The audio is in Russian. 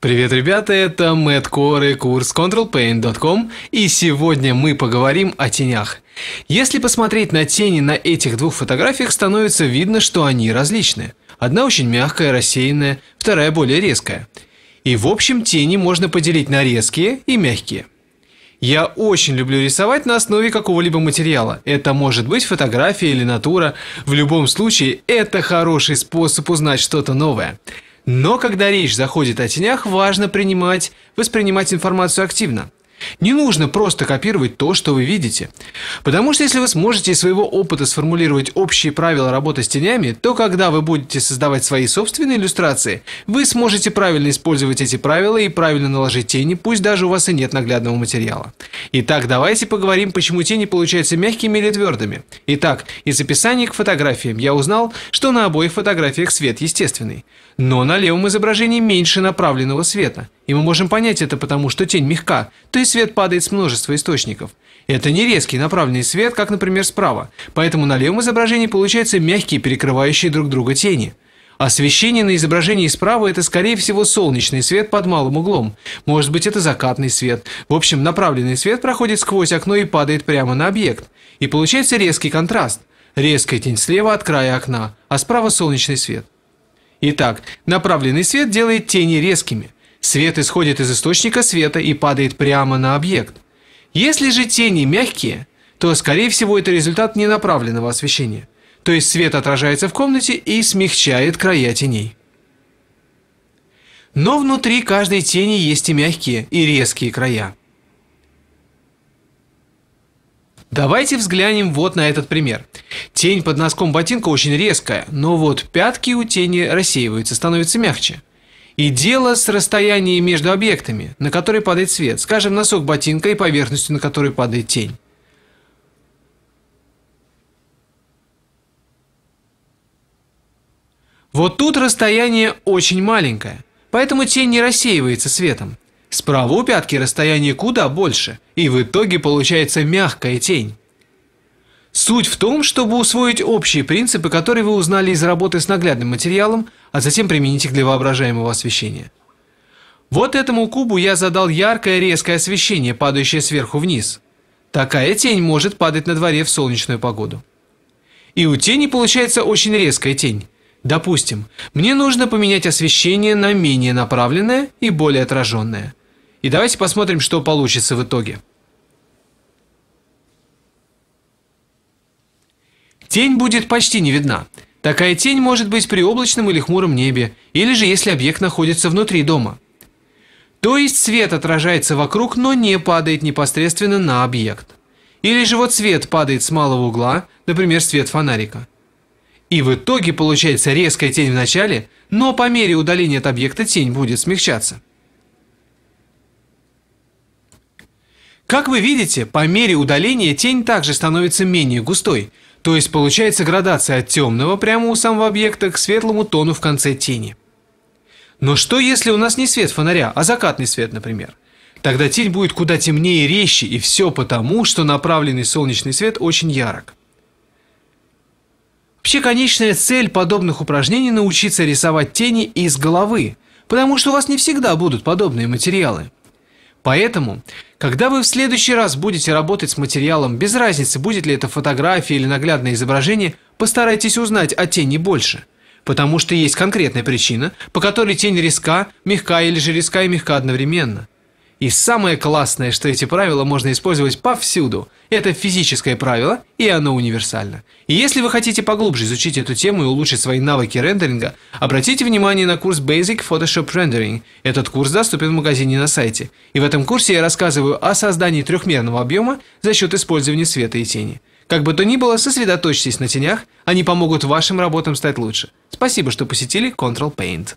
Привет, ребята, это Мэтт Кор и курс ControlPaint.com, и сегодня мы поговорим о тенях. Если посмотреть на тени на этих двух фотографиях, становится видно, что они различны. Одна очень мягкая, рассеянная, вторая более резкая. И в общем тени можно поделить на резкие и мягкие. Я очень люблю рисовать на основе какого-либо материала. Это может быть фотография или натура. В любом случае, это хороший способ узнать что-то новое. Но когда речь заходит о тенях, важно принимать, воспринимать информацию активно. Не нужно просто копировать то, что вы видите. Потому что если вы сможете из своего опыта сформулировать общие правила работы с тенями, то когда вы будете создавать свои собственные иллюстрации, вы сможете правильно использовать эти правила и правильно наложить тени, пусть даже у вас и нет наглядного материала. Итак, давайте поговорим, почему тени получаются мягкими или твердыми. Итак, из описания к фотографиям я узнал, что на обоих фотографиях свет естественный, но на левом изображении меньше направленного света – и мы можем понять это потому, что тень мягка, то есть свет падает с множества источников. Это не резкий направленный свет, как, например, справа, поэтому на левом изображении получаются мягкие, перекрывающие друг друга тени. Освещение на изображении справа – это, скорее всего, солнечный свет под малым углом. Может быть, это закатный свет. В общем, направленный свет проходит сквозь окно и падает прямо на объект. И получается резкий контраст. Резкая тень слева от края окна, а справа солнечный свет. Итак, направленный свет делает тени резкими – Свет исходит из источника света и падает прямо на объект. Если же тени мягкие, то, скорее всего, это результат ненаправленного освещения. То есть свет отражается в комнате и смягчает края теней. Но внутри каждой тени есть и мягкие, и резкие края. Давайте взглянем вот на этот пример. Тень под носком ботинка очень резкая, но вот пятки у тени рассеиваются, становятся мягче и дело с расстоянием между объектами, на которые падает свет, скажем, носок ботинка и поверхностью, на которой падает тень. Вот тут расстояние очень маленькое, поэтому тень не рассеивается светом. Справа у пятки расстояние куда больше, и в итоге получается мягкая тень. Суть в том, чтобы усвоить общие принципы, которые вы узнали из работы с наглядным материалом, а затем применить их для воображаемого освещения. Вот этому кубу я задал яркое резкое освещение, падающее сверху вниз. Такая тень может падать на дворе в солнечную погоду. И у тени получается очень резкая тень. Допустим, мне нужно поменять освещение на менее направленное и более отраженное. И давайте посмотрим, что получится в итоге. Тень будет почти не видна. Такая тень может быть при облачном или хмуром небе, или же если объект находится внутри дома. То есть свет отражается вокруг, но не падает непосредственно на объект. Или же вот свет падает с малого угла, например, свет фонарика. И в итоге получается резкая тень в начале, но по мере удаления от объекта тень будет смягчаться. Как вы видите, по мере удаления тень также становится менее густой, то есть получается градация от темного прямо у самого объекта к светлому тону в конце тени. Но что если у нас не свет фонаря, а закатный свет, например? Тогда тень будет куда темнее и резче, и все потому, что направленный солнечный свет очень ярок. Вообще конечная цель подобных упражнений – научиться рисовать тени из головы, потому что у вас не всегда будут подобные материалы. Поэтому когда вы в следующий раз будете работать с материалом, без разницы, будет ли это фотография или наглядное изображение, постарайтесь узнать о тени больше. Потому что есть конкретная причина, по которой тень резка, мягка или же резка и мягка одновременно. И самое классное, что эти правила можно использовать повсюду. Это физическое правило, и оно универсально. И если вы хотите поглубже изучить эту тему и улучшить свои навыки рендеринга, обратите внимание на курс Basic Photoshop Rendering. Этот курс доступен в магазине на сайте. И в этом курсе я рассказываю о создании трехмерного объема за счет использования света и тени. Как бы то ни было, сосредоточьтесь на тенях, они помогут вашим работам стать лучше. Спасибо, что посетили Control Paint.